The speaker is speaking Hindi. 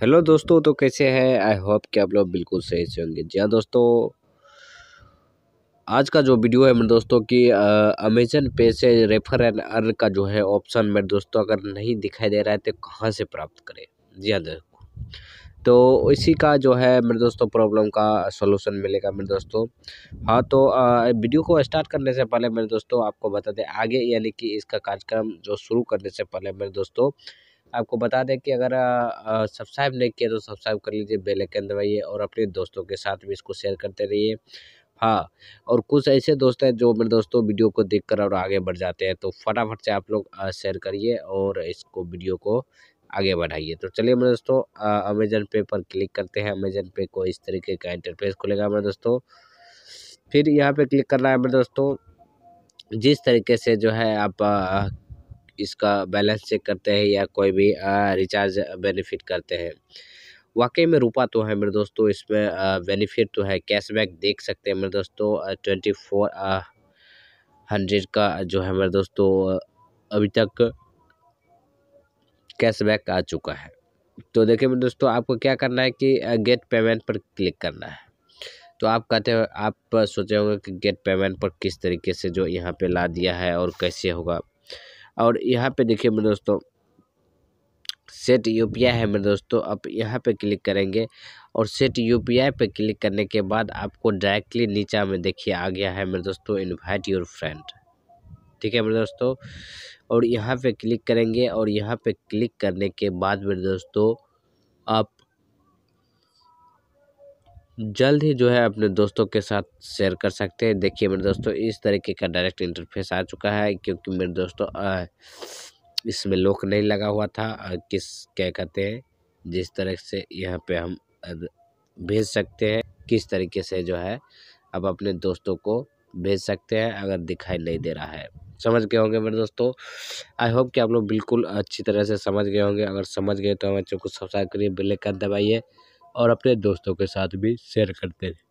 हेलो दोस्तों तो कैसे हैं आई होप कि आप लोग बिल्कुल सही से होंगे जी हाँ दोस्तों आज का जो वीडियो है मेरे दोस्तों कि अमेजन पे से रेफर एंड अर्न का जो है ऑप्शन मेरे दोस्तों अगर नहीं दिखाई दे रहा है तो कहाँ से प्राप्त करें जी हाँ दोस्तों तो इसी का जो है मेरे दोस्तों प्रॉब्लम का सोल्यूशन मिलेगा मेरे दोस्तों हाँ तो वीडियो को स्टार्ट करने से पहले मेरे दोस्तों आपको बता दें आगे यानी कि इसका कार्यक्रम जो शुरू करने से पहले मेरे दोस्तों आपको बता दें कि अगर सब्सक्राइब नहीं किया तो सब्सक्राइब कर लीजिए बेल आइकन दबाइए और अपने दोस्तों के साथ भी इसको शेयर करते रहिए हाँ और कुछ ऐसे दोस्त हैं जो मेरे दोस्तों वीडियो को देख कर और आगे बढ़ जाते हैं तो फटाफट से आप लोग शेयर करिए और इसको वीडियो को आगे बढ़ाइए तो चलिए मेरे दोस्तों अमेजन पे पर क्लिक करते हैं अमेजन पे को इस तरीके का इंटरफेस खुलेगा मेरे दोस्तों फिर यहाँ पे क्लिक करना है मेरे दोस्तों जिस तरीके से जो है आप इसका बैलेंस चेक करते हैं या कोई भी रिचार्ज बेनिफिट करते हैं वाकई में रुपा तो है मेरे दोस्तों इसमें बेनिफिट तो है कैशबैक देख सकते हैं मेरे दोस्तों ट्वेंटी फोर हंड्रेड का जो है मेरे दोस्तों अभी तक कैशबैक आ चुका है तो देखिए मेरे दोस्तों आपको क्या करना है कि गेट पेमेंट पर क्लिक करना है तो आप कहते हो आप सोचे होंगे कि गेट पेमेंट पर किस तरीके से जो यहाँ पे ला दिया है और कैसे होगा और यहाँ पे देखिए मेरे दोस्तों सेट यू पी आई है मेरे दोस्तों आप यहाँ पे क्लिक करेंगे और सेट यू पी आई पे क्लिक करने के बाद आपको डायरेक्टली नीचा में देखिए आ गया है मेरे दोस्तों इनवाइट योर फ्रेंड ठीक है मेरे दोस्तों और यहाँ पे क्लिक करेंगे और यहाँ पे क्लिक करने के बाद मेरे दोस्तों आप जल्द ही जो है अपने दोस्तों के साथ शेयर कर सकते हैं देखिए मेरे दोस्तों इस तरीके का डायरेक्ट इंटरफेस आ चुका है क्योंकि मेरे दोस्तों इसमें लोक नहीं लगा हुआ था किस क्या कहते हैं जिस तरह से यहाँ पे हम भेज सकते हैं किस तरीके से जो है अब अपने दोस्तों को भेज सकते हैं अगर दिखाई नहीं दे रहा है समझ गए होंगे मेरे दोस्तों आई होप कि आप लोग बिल्कुल अच्छी तरह से समझ गए होंगे अगर समझ गए तो हमारे चैनल को सब्सक्राइब करिए बिल्ले कर दबाइए और अपने दोस्तों के साथ भी शेयर करते रहें